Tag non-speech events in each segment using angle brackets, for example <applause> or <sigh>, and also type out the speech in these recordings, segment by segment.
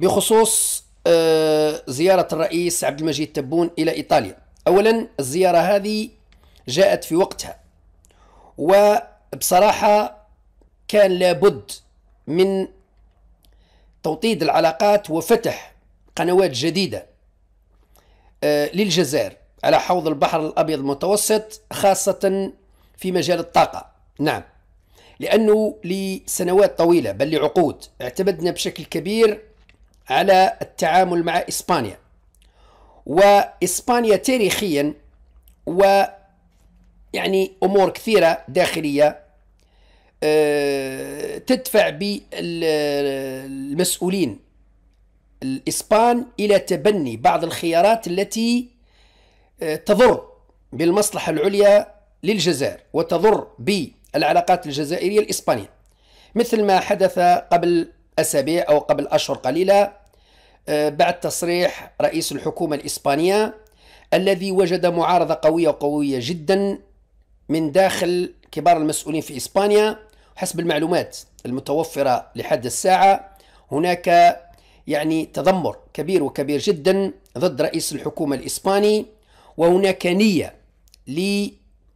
بخصوص آه، زيارة الرئيس عبد المجيد تبون إلى إيطاليا أولا الزيارة هذه جاءت في وقتها وبصراحة كان لابد من توطيد العلاقات وفتح قنوات جديدة آه، للجزائر على حوض البحر الأبيض المتوسط خاصة في مجال الطاقة نعم لأنه لسنوات طويلة بل لعقود اعتمدنا بشكل كبير على التعامل مع إسبانيا وإسبانيا تاريخيا و يعني أمور كثيرة داخلية آه، تدفع بالمسؤولين الإسبان إلى تبني بعض الخيارات التي آه، تضر بالمصلحة العليا للجزائر وتضر بالعلاقات الجزائرية الإسبانية مثل ما حدث قبل أسابيع أو قبل أشهر قليلة بعد تصريح رئيس الحكومة الإسبانية الذي وجد معارضة قوية وقوية جدا من داخل كبار المسؤولين في إسبانيا حسب المعلومات المتوفرة لحد الساعة هناك يعني تذمر كبير وكبير جدا ضد رئيس الحكومة الإسباني وهناك نية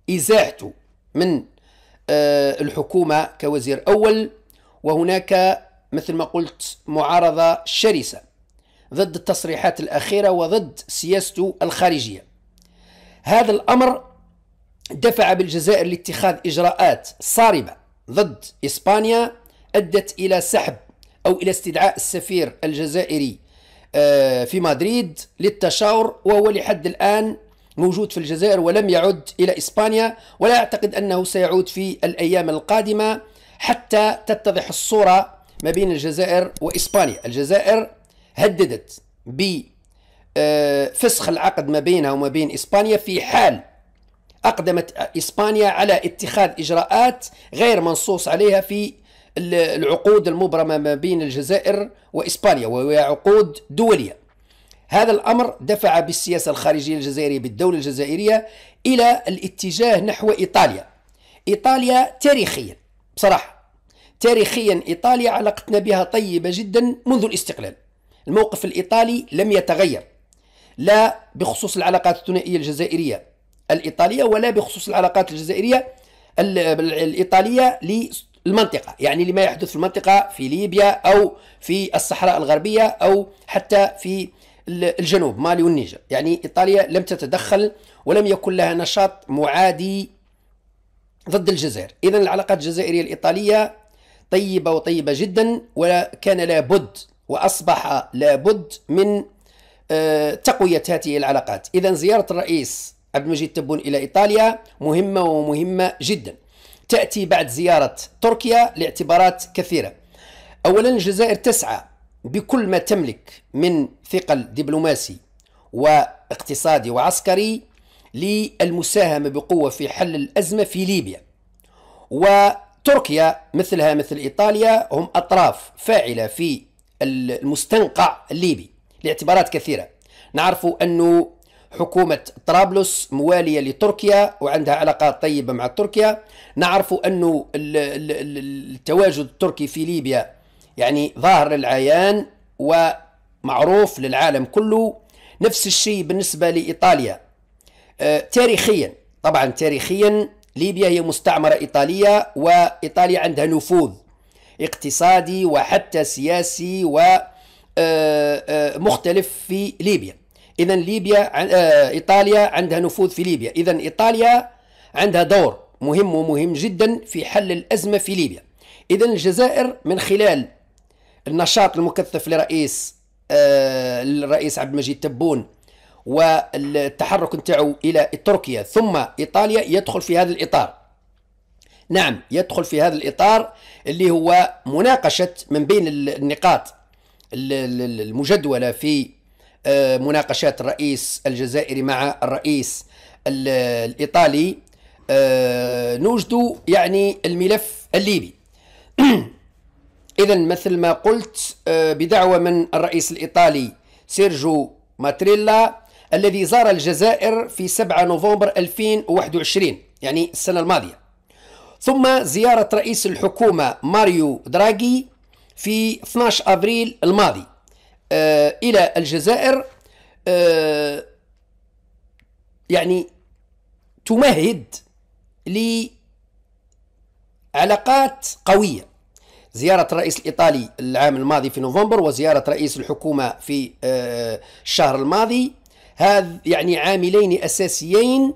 لإزاحته من آه، الحكومة كوزير أول وهناك مثل ما قلت معارضة شرسة ضد التصريحات الأخيرة وضد سياسته الخارجية هذا الأمر دفع بالجزائر لاتخاذ إجراءات صارمة ضد إسبانيا أدت إلى سحب أو إلى استدعاء السفير الجزائري آه، في مدريد للتشاور وهو لحد الآن موجود في الجزائر ولم يعد إلى إسبانيا ولا أعتقد أنه سيعود في الأيام القادمة حتى تتضح الصورة ما بين الجزائر وإسبانيا الجزائر هددت بفسخ آه، العقد ما بينها وما بين إسبانيا في حال أقدمت إسبانيا على اتخاذ إجراءات غير منصوص عليها في العقود المبرمة ما بين الجزائر وإسبانيا وهي عقود دولية هذا الأمر دفع بالسياسة الخارجية الجزائرية بالدولة الجزائرية إلى الاتجاه نحو إيطاليا إيطاليا تاريخيا بصراحة تاريخيا إيطاليا علاقتنا بها طيبة جدا منذ الاستقلال الموقف الإيطالي لم يتغير لا بخصوص العلاقات الثنائية الجزائرية الإيطالية ولا بخصوص العلاقات الجزائرية الإيطالية للمنطقة يعني لما يحدث في المنطقة في ليبيا أو في الصحراء الغربية أو حتى في الجنوب مالي والنيجر يعني إيطاليا لم تتدخل ولم يكن لها نشاط معادي ضد الجزائر إذا العلاقات الجزائرية الإيطالية طيبة وطيبة جدا وكان لابد وأصبح لابد من آه، تقوية هذه العلاقات إذا زيارة الرئيس عبد المجيد تبون إلى إيطاليا مهمة ومهمة جدا تأتي بعد زيارة تركيا لاعتبارات كثيرة أولا الجزائر تسعى بكل ما تملك من ثقل دبلوماسي واقتصادي وعسكري للمساهمة بقوة في حل الأزمة في ليبيا وتركيا مثلها مثل إيطاليا هم أطراف فاعلة في المستنقع الليبي لاعتبارات كثيرة نعرف أن حكومة طرابلس موالية لتركيا وعندها علاقات طيبة مع تركيا نعرف أن التواجد التركي في ليبيا يعني ظاهر للعيان ومعروف للعالم كله نفس الشيء بالنسبة لإيطاليا آه، تاريخيا طبعا تاريخيا ليبيا هي مستعمرة إيطالية وإيطاليا عندها نفوذ اقتصادي وحتى سياسي ومختلف آه، آه، في ليبيا إذا ليبيا آه، إيطاليا عندها نفوذ في ليبيا إذا إيطاليا عندها دور مهم ومهم جدا في حل الأزمة في ليبيا إذا الجزائر من خلال النشاط المكثف لرئيس الرئيس عبد المجيد تبون والتحرك نتاعو الى تركيا ثم ايطاليا يدخل في هذا الاطار نعم يدخل في هذا الإطار اللي هو مناقشة من بين النقاط المجدولة في آه، مناقشات الرئيس الجزائري مع الرئيس الإيطالي آه، نوجد يعني الملف الليبي <clears throat> إذا مثل ما قلت آه، بدعوة من الرئيس الإيطالي سيرجو ماتريلا الذي زار الجزائر في 7 نوفمبر 2021 يعني السنة الماضية ثم زيارة رئيس الحكومة ماريو دراغي في 12 أبريل الماضي آه، إلى الجزائر آه، يعني تمهد لعلاقات قوية زيارة الرئيس الإيطالي العام الماضي في نوفمبر وزيارة رئيس الحكومة في آه، الشهر الماضي هذا يعني عاملين أساسيين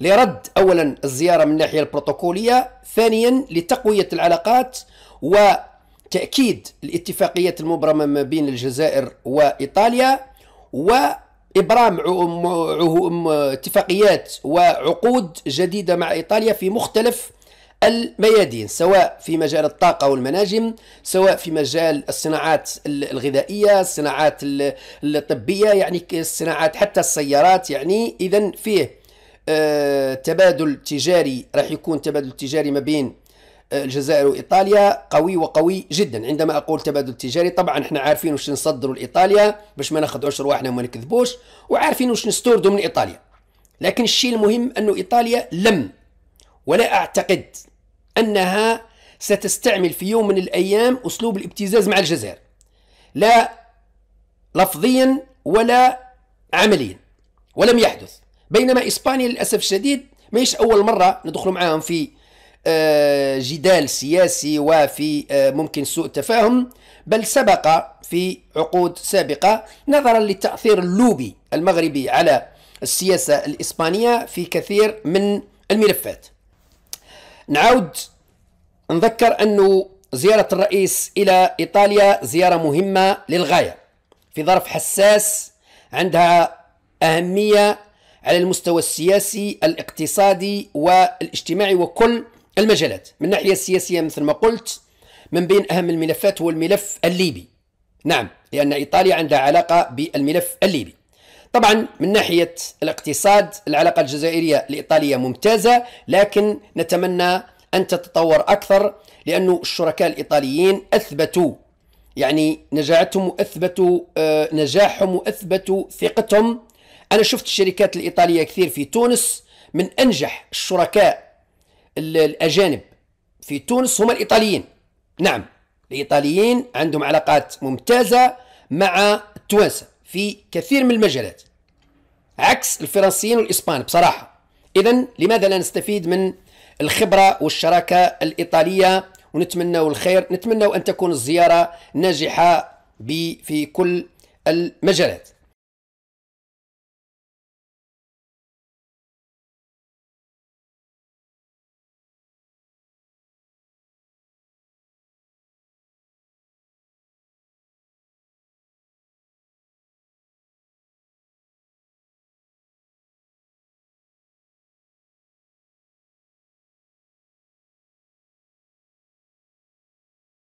لرد أولا الزيارة من الناحية البروتوكولية ثانيا لتقوية العلاقات وتأكيد الاتفاقيات المبرمة ما بين الجزائر وإيطاليا وإبرام اتفاقيات وعقود جديدة مع إيطاليا في مختلف الميادين سواء في مجال الطاقة والمناجم سواء في مجال الصناعات الغذائية الصناعات الطبية يعني الصناعات حتى السيارات يعني إذا فيه آه، تبادل تجاري راح يكون تبادل تجاري ما بين آه، الجزائر وايطاليا قوي وقوي جدا عندما اقول تبادل تجاري طبعا احنا عارفين واش نصدروا لايطاليا باش ما ناخذوش رواحنا وما نكذبوش وعارفين واش نستوردوا من ايطاليا لكن الشيء المهم انه ايطاليا لم ولا اعتقد انها ستستعمل في يوم من الايام اسلوب الابتزاز مع الجزائر لا لفظيا ولا عمليا ولم يحدث بينما اسبانيا للاسف الشديد ماهيش اول مره ندخل معاهم في آه، جدال سياسي وفي آه، ممكن سوء تفاهم بل سبق في عقود سابقه نظرا لتاثير اللوبي المغربي على السياسه الاسبانيه في كثير من الملفات. نعود نذكر انه زياره الرئيس الى ايطاليا زياره مهمه للغايه في ظرف حساس عندها اهميه على المستوى السياسي الاقتصادي والاجتماعي وكل المجالات من الناحية السياسية مثل ما قلت من بين أهم الملفات هو الملف الليبي نعم لأن إيطاليا عندها علاقة بالملف الليبي طبعا من ناحية الاقتصاد العلاقة الجزائرية الإيطالية ممتازة لكن نتمنى أن تتطور أكثر لأن الشركاء الإيطاليين أثبتوا يعني نجاعتهم وأثبتوا آه، نجاحهم وأثبتوا ثقتهم انا شفت الشركات الايطاليه كثير في تونس من انجح الشركاء الاجانب في تونس هم الايطاليين نعم الايطاليين عندهم علاقات ممتازه مع التوانسه في كثير من المجالات عكس الفرنسيين والاسبان بصراحه اذا لماذا لا نستفيد من الخبره والشراكه الايطاليه ونتمنى الخير نتمنى ان تكون الزياره ناجحه في كل المجالات